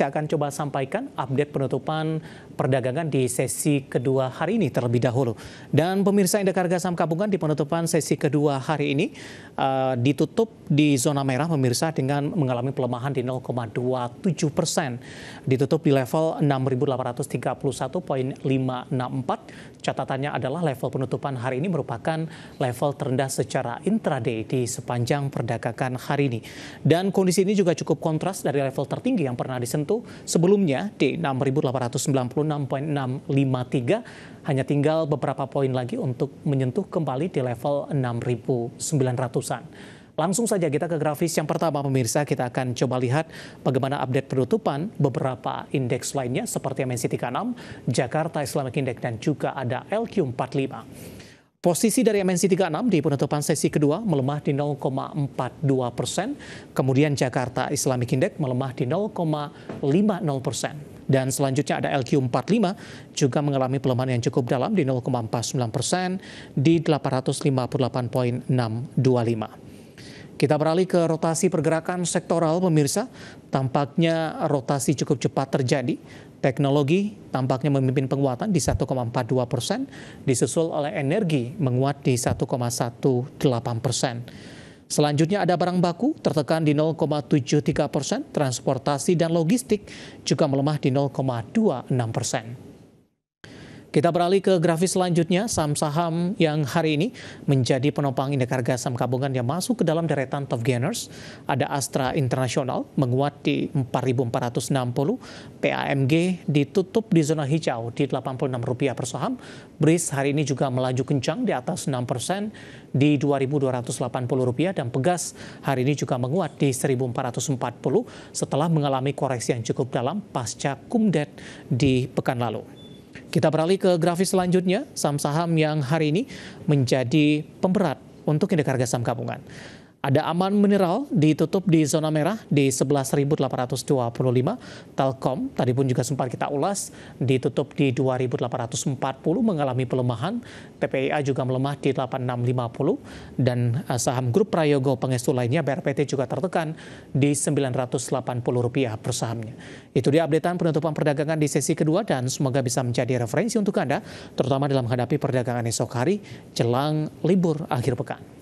Saya akan coba sampaikan update penutupan perdagangan di sesi kedua hari ini terlebih dahulu. Dan pemirsa indeks harga saham gabungan di penutupan sesi kedua hari ini uh, ditutup di zona merah pemirsa dengan mengalami pelemahan di 0,27 persen. Ditutup di level 6.831.564. Catatannya adalah level penutupan hari ini merupakan level terendah secara intraday di sepanjang perdagangan hari ini. Dan kondisi ini juga cukup kontras dari level tertinggi yang pernah disentuh sebelumnya di 6.896.653 hanya tinggal beberapa poin lagi untuk menyentuh kembali di level 6.900-an. Langsung saja kita ke grafis yang pertama pemirsa kita akan coba lihat bagaimana update penutupan beberapa indeks lainnya seperti MNCT 36, Jakarta Islamic Index dan juga ada LQ45. Posisi dari MNC 36 di penutupan sesi kedua melemah di 0,42 persen, kemudian Jakarta Islamic Index melemah di 0,50 persen. Dan selanjutnya ada LQ45 juga mengalami pelemahan yang cukup dalam di 0,49 persen di 858.625. Kita beralih ke rotasi pergerakan sektoral pemirsa. Tampaknya rotasi cukup cepat terjadi Teknologi tampaknya memimpin penguatan di 1,42 persen, disusul oleh energi menguat di 1,18 persen. Selanjutnya ada barang baku tertekan di 0,73 persen, transportasi dan logistik juga melemah di 0,26 persen. Kita beralih ke grafis selanjutnya, saham-saham yang hari ini menjadi penopang indeks harga saham gabungan yang masuk ke dalam deretan top gainers. Ada Astra Internasional menguat di 4.460, PAMG ditutup di zona hijau di Rp86 per saham. BRIS hari ini juga melaju kencang di atas 6 persen di Rp2.280 dan Pegas hari ini juga menguat di 1.440 setelah mengalami koreksi yang cukup dalam pasca kumdet di pekan lalu. Kita beralih ke grafis selanjutnya, saham-saham yang hari ini menjadi pemberat untuk indeks harga saham gabungan. Ada aman mineral ditutup di zona merah di 11.825. Telkom tadi pun juga sempat kita ulas ditutup di 2.840 mengalami pelemahan. TPIA juga melemah di 8650 dan eh, saham grup Prayogo Pengestu lainnya BRPT juga tertekan di 980 rupiah per sahamnya. Itu dia updatean penutupan perdagangan di sesi kedua dan semoga bisa menjadi referensi untuk Anda terutama dalam menghadapi perdagangan esok hari jelang libur akhir pekan.